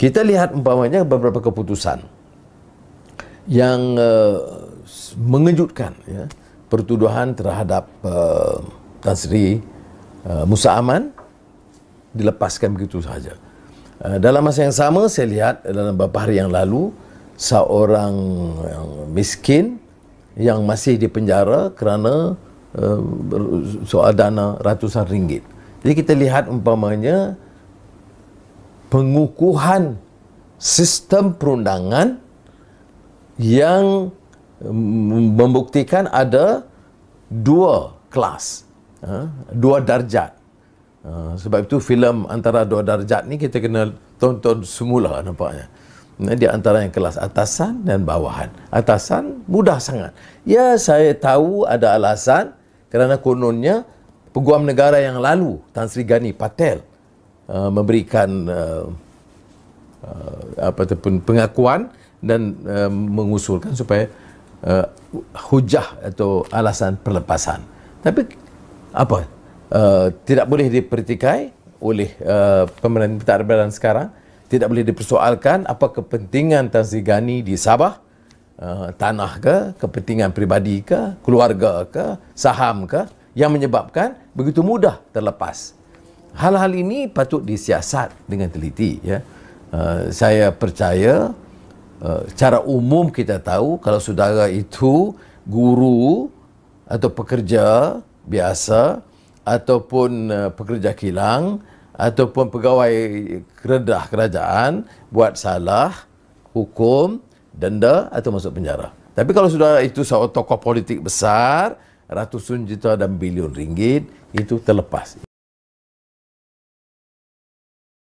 Kita lihat umpamanya beberapa keputusan yang uh, mengejutkan ya, pertuduhan terhadap uh, eh, Tan Sri uh, eh, Musa Aman dilepaskan begitu sahaja. Uh, dalam masa yang sama saya lihat dalam beberapa hari yang lalu seorang yang miskin yang masih di penjara kerana uh, soal dana ratusan ringgit. Jadi kita lihat umpamanya pengukuhan sistem perundangan yang mm, membuktikan ada dua kelas, ha, dua darjat. Ha, sebab itu filem antara dua darjat ni kita kena tonton semula nampaknya. Di antara yang kelas atasan dan bawahan. Atasan mudah sangat. Ya saya tahu ada alasan kerana kononnya peguam negara yang lalu Tan Sri Gani Patel Uh, memberikan uh, uh, apa ataupun pengakuan dan uh, mengusulkan supaya uh, hujah atau alasan perlepasan. Tapi apa uh, tidak boleh dipertikai oleh uh, pemerintah badan sekarang, tidak boleh dipersoalkan apa kepentingan Tan di Sabah uh, tanah ke, kepentingan peribadi ke, keluarga ke, saham ke yang menyebabkan begitu mudah terlepas hal-hal ini patut disiasat dengan teliti ya. Uh, saya percaya uh, eh, cara umum kita tahu kalau saudara itu guru atau pekerja biasa ataupun uh, pekerja kilang ataupun pegawai kerendah kerajaan buat salah hukum denda atau masuk penjara. Tapi kalau saudara itu seorang tokoh politik besar ratusan juta dan bilion ringgit itu terlepas.